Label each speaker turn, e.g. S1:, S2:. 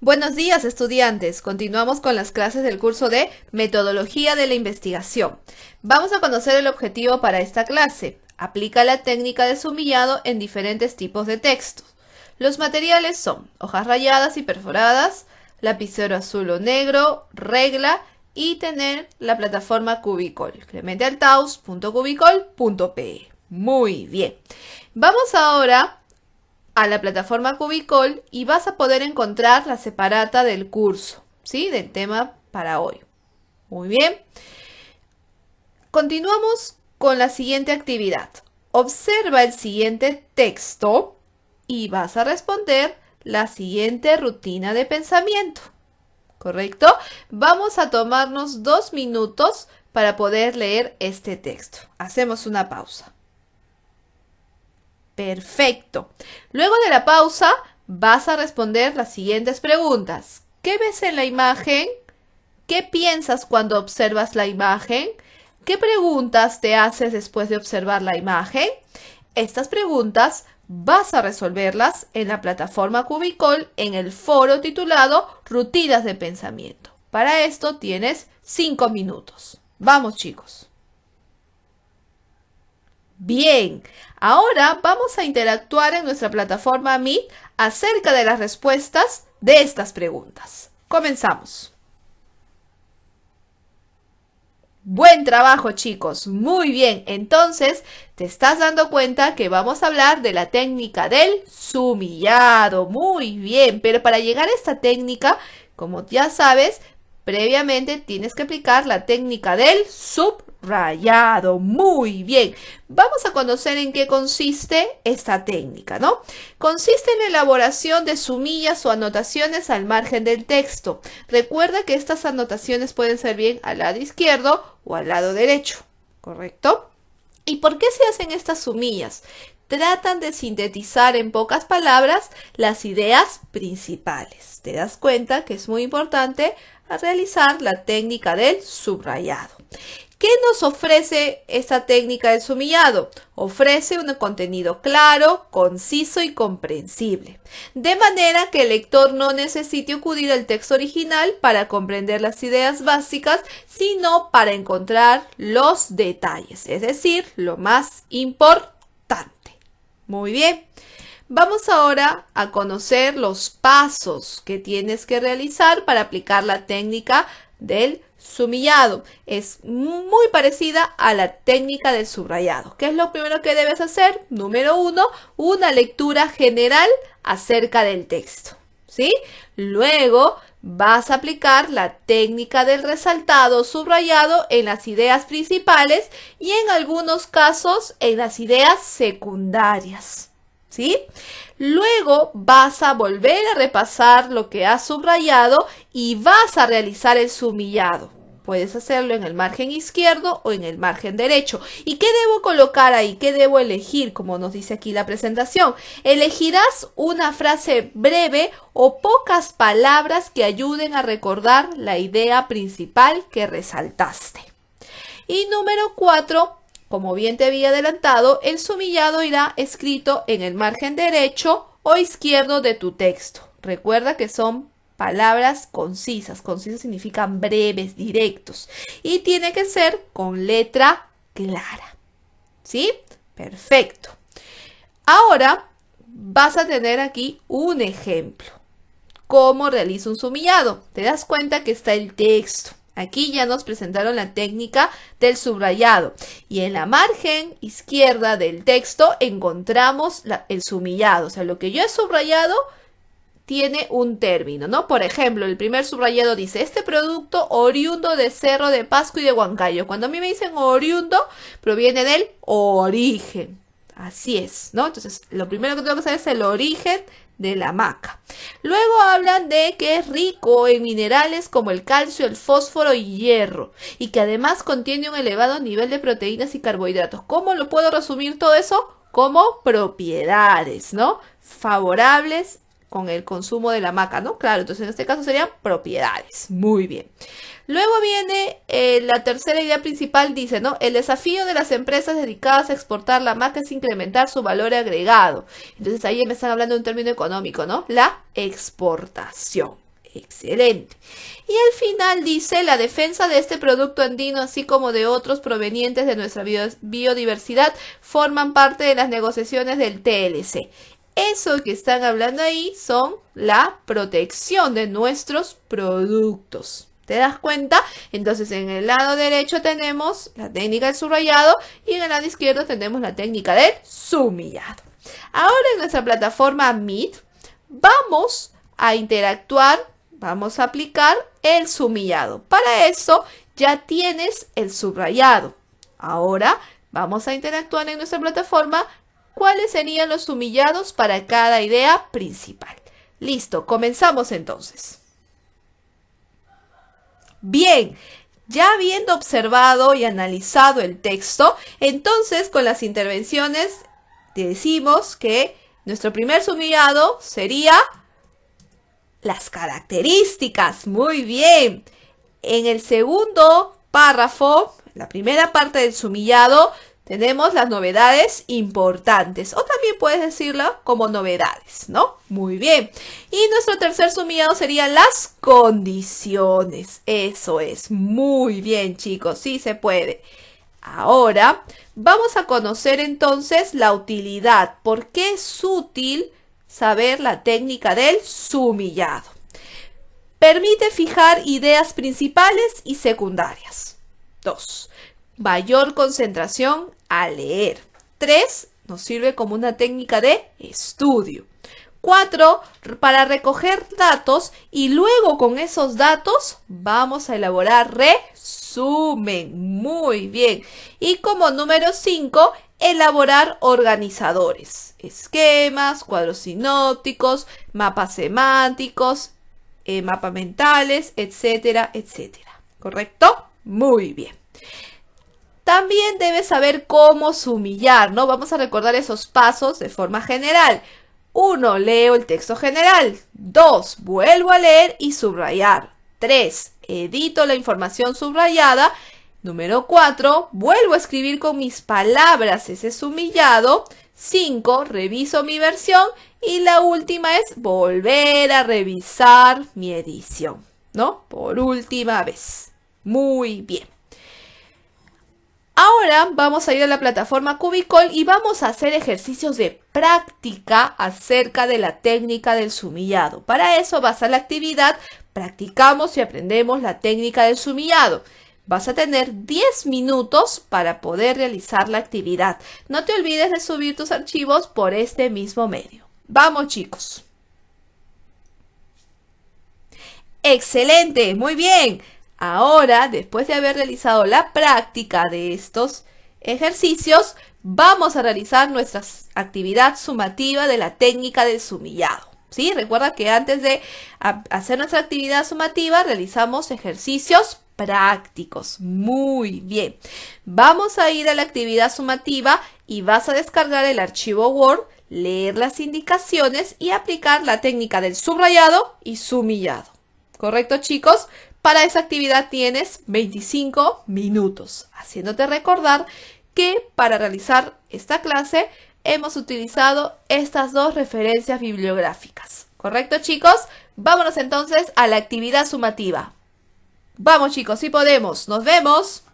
S1: Buenos días estudiantes, continuamos con las clases del curso de Metodología de la Investigación. Vamos a conocer el objetivo para esta clase. Aplica la técnica de sumillado en diferentes tipos de textos. Los materiales son hojas rayadas y perforadas, lapicero azul o negro, regla y tener la plataforma Cubicol, clementealtaus.cubicol.pe. Muy bien. Vamos ahora a la plataforma Cubicol y vas a poder encontrar la separata del curso, ¿sí? Del tema para hoy. Muy bien. Continuamos con la siguiente actividad. Observa el siguiente texto y vas a responder la siguiente rutina de pensamiento. ¿Correcto? Vamos a tomarnos dos minutos para poder leer este texto. Hacemos una pausa. Perfecto. Luego de la pausa, vas a responder las siguientes preguntas. ¿Qué ves en la imagen? ¿Qué piensas cuando observas la imagen? ¿Qué preguntas te haces después de observar la imagen? Estas preguntas vas a resolverlas en la plataforma Cubicol en el foro titulado Rutinas de Pensamiento. Para esto tienes 5 minutos. Vamos chicos. Bien, ahora vamos a interactuar en nuestra plataforma Meet acerca de las respuestas de estas preguntas. Comenzamos. Buen trabajo chicos, muy bien. Entonces, te estás dando cuenta que vamos a hablar de la técnica del sumillado. Muy bien, pero para llegar a esta técnica, como ya sabes, previamente tienes que aplicar la técnica del sub rayado. Muy bien. Vamos a conocer en qué consiste esta técnica, ¿no? Consiste en la elaboración de sumillas o anotaciones al margen del texto. Recuerda que estas anotaciones pueden ser bien al lado izquierdo o al lado derecho, ¿correcto? ¿Y por qué se hacen estas sumillas? Tratan de sintetizar en pocas palabras las ideas principales. Te das cuenta que es muy importante realizar la técnica del subrayado. ¿Qué nos ofrece esta técnica de sumillado? Ofrece un contenido claro, conciso y comprensible, de manera que el lector no necesite acudir al texto original para comprender las ideas básicas, sino para encontrar los detalles, es decir, lo más importante. Muy bien. Vamos ahora a conocer los pasos que tienes que realizar para aplicar la técnica del sumillado. Es muy parecida a la técnica del subrayado. ¿Qué es lo primero que debes hacer? Número uno, una lectura general acerca del texto. Luego vas a aplicar la técnica del resaltado subrayado en las ideas principales y en algunos casos en las ideas secundarias. ¿sí? Luego vas a volver a repasar lo que has subrayado y vas a realizar el sumillado. Puedes hacerlo en el margen izquierdo o en el margen derecho. ¿Y qué debo colocar ahí? ¿Qué debo elegir? Como nos dice aquí la presentación. Elegirás una frase breve o pocas palabras que ayuden a recordar la idea principal que resaltaste. Y número cuatro. Como bien te había adelantado, el sumillado irá escrito en el margen derecho o izquierdo de tu texto. Recuerda que son palabras concisas. Concisas significan breves, directos. Y tiene que ser con letra clara. ¿Sí? Perfecto. Ahora vas a tener aquí un ejemplo. ¿Cómo realiza un sumillado? Te das cuenta que está el texto. Aquí ya nos presentaron la técnica del subrayado. Y en la margen izquierda del texto encontramos el sumillado. O sea, lo que yo he subrayado tiene un término, ¿no? Por ejemplo, el primer subrayado dice, este producto oriundo de Cerro de Pasco y de Huancayo. Cuando a mí me dicen oriundo, proviene del origen. Así es, ¿no? Entonces, lo primero que tengo que saber es el origen de la maca. Luego hablan de que es rico en minerales como el calcio, el fósforo y hierro, y que además contiene un elevado nivel de proteínas y carbohidratos. ¿Cómo lo puedo resumir todo eso? Como propiedades, ¿no? Favorables con el consumo de la maca, ¿no? Claro, entonces en este caso serían propiedades. Muy bien. Luego viene eh, la tercera idea principal, dice, ¿no? El desafío de las empresas dedicadas a exportar la maca es incrementar su valor agregado. Entonces ahí me están hablando de un término económico, ¿no? La exportación. Excelente. Y al final dice la defensa de este producto andino, así como de otros provenientes de nuestra biodiversidad, forman parte de las negociaciones del TLC. Eso que están hablando ahí son la protección de nuestros productos. ¿Te das cuenta? Entonces en el lado derecho tenemos la técnica del subrayado y en el lado izquierdo tenemos la técnica del sumillado. Ahora en nuestra plataforma Meet vamos a interactuar, vamos a aplicar el sumillado. Para eso ya tienes el subrayado. Ahora vamos a interactuar en nuestra plataforma cuáles serían los humillados para cada idea principal. Listo, comenzamos entonces. Bien, ya habiendo observado y analizado el texto, entonces con las intervenciones decimos que nuestro primer sumillado sería las características. Muy bien. En el segundo párrafo, la primera parte del sumillado, tenemos las novedades importantes o también puedes decirlo como novedades, ¿no? Muy bien. Y nuestro tercer sumillado sería las condiciones. Eso es. Muy bien, chicos. Sí se puede. Ahora vamos a conocer entonces la utilidad. ¿Por qué es útil saber la técnica del sumillado? Permite fijar ideas principales y secundarias. Dos mayor concentración a leer. 3. Nos sirve como una técnica de estudio. 4. Para recoger datos y luego con esos datos vamos a elaborar resumen. Muy bien. Y como número 5, elaborar organizadores, esquemas, cuadros sinópticos, mapas semánticos, eh, mapas mentales, etcétera, etcétera. ¿Correcto? Muy bien. También debes saber cómo sumillar, ¿no? Vamos a recordar esos pasos de forma general. Uno, Leo el texto general. Dos, Vuelvo a leer y subrayar. Tres, Edito la información subrayada. Número cuatro, Vuelvo a escribir con mis palabras ese sumillado. Cinco, Reviso mi versión. Y la última es volver a revisar mi edición, ¿no? Por última vez. Muy bien. Ahora vamos a ir a la plataforma Cubicol y vamos a hacer ejercicios de práctica acerca de la técnica del sumillado. Para eso vas a la actividad, practicamos y aprendemos la técnica del sumillado. Vas a tener 10 minutos para poder realizar la actividad. No te olvides de subir tus archivos por este mismo medio. Vamos chicos. Excelente, muy bien. Ahora, después de haber realizado la práctica de estos ejercicios, vamos a realizar nuestra actividad sumativa de la técnica del sumillado. ¿sí? Recuerda que antes de hacer nuestra actividad sumativa realizamos ejercicios prácticos. Muy bien. Vamos a ir a la actividad sumativa y vas a descargar el archivo Word, leer las indicaciones y aplicar la técnica del subrayado y sumillado. ¿Correcto chicos? Para esa actividad tienes 25 minutos, haciéndote recordar que para realizar esta clase hemos utilizado estas dos referencias bibliográficas. ¿Correcto chicos? Vámonos entonces a la actividad sumativa. Vamos chicos, si podemos. Nos vemos.